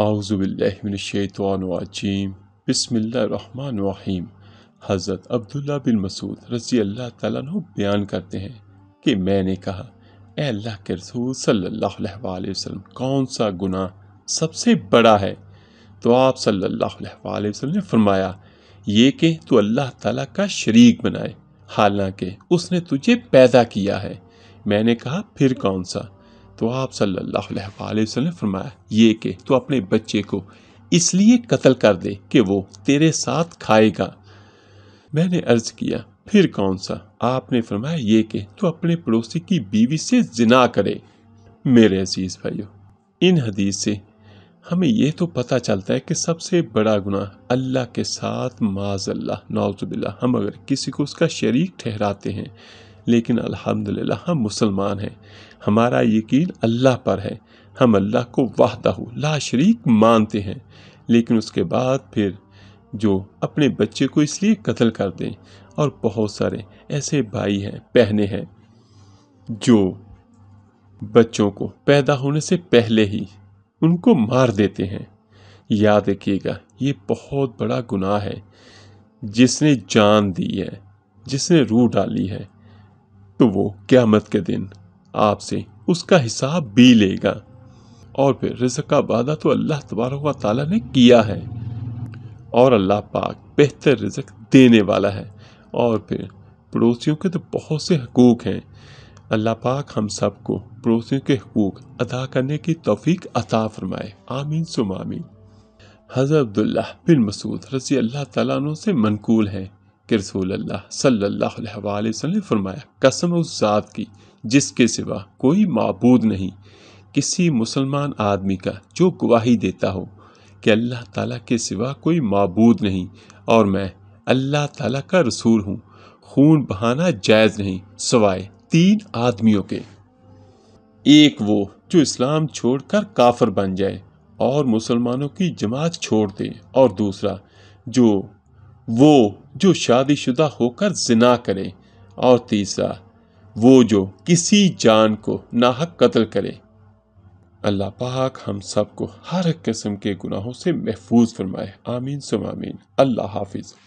आउज़बिल्लिमिनशैतवानवाजीम रहीम हज़रत अब्दुल्ला बिन मसूद रज़ी अल्लाह तु बयान करते हैं कि मैंने कहा अल्लाह के रसूल सल्लल्लाहु अलैहि वसल्लम कौन सा गुनाह सबसे बड़ा है तो आप सल्लल्लाहु अलैहि वसल्लम ने फरमाया ये कि तू अल्लाह ताला का शरीक बनाए हालांकि उसने तुझे पैदा किया है मैंने कहा फिर कौन सा तो आप सल्लल्लाहु अलैहि वसल्लम ने फरमाया ये कि तो अपने बच्चे को इसलिए कत्ल कर दे कि वो तेरे साथ खाएगा मैंने अर्ज किया फिर कौन सा आपने फरमाया ये कि तो अपने पड़ोसी की बीवी से जिना करे मेरे अजीज भाइयों इन हदीस से हमें यह तो पता चलता है कि सबसे बड़ा गुनाह अल्लाह के साथ माज अल्लाह नाउजबिल्ला हम अगर किसी को उसका शरीक ठहराते हैं लेकिन अल्हम्दुलिल्लाह हम मुसलमान हैं हमारा यकीन अल्लाह पर है हम अल्लाह को वाहदाहू ला शरीक मानते हैं लेकिन उसके बाद फिर जो अपने बच्चे को इसलिए कत्ल कर दें और बहुत सारे ऐसे भाई हैं बहने हैं जो बच्चों को पैदा होने से पहले ही उनको मार देते हैं याद रखिएगा ये बहुत बड़ा गुनाह है जिसने जान दी है जिसने रूह डाली है तो वो क़्यामत के दिन आपसे उसका हिसाब भी लेगा और फिर रिजक का वादा तो अल्लाह तबारक ने किया है और अल्लाह पाक बेहतर रिजक देने वाला है और फिर पड़ोसियों के तो बहुत से हकूक़ हैं अल्लाह पाक हम सब को पड़ोसियों के हकूक़ अदा करने की तोफीक अता फ़रमाए आमीन सुमामी हज़रत अब्दुल्ला बिन मसूद रसी अल्लाह तला से मनकूल है कि रसूल अल्लाह सल्लल्लाहु अलैहि वसल्लम ने फरमाया कसम उस ज़ात की जिसके सिवा कोई मबूद नहीं किसी मुसलमान आदमी का जो गवाही देता हो कि अल्लाह ताला के सिवा कोई मबूद नहीं और मैं अल्लाह ताला का रसूल हूँ खून बहाना जायज़ नहीं सवाए तीन आदमियों के एक वो जो इस्लाम छोड़कर काफर बन जाए और मुसलमानों की जमात छोड़ दे और दूसरा जो वो जो शादीशुदा होकर जिना करे और तीसरा वो जो किसी जान को नाहक कत्ल करे अल्लाह पाक हम सबको हर किस्म के गुनाहों से महफूज फरमाए आमीन सुमामीन अल्लाह हाफिज़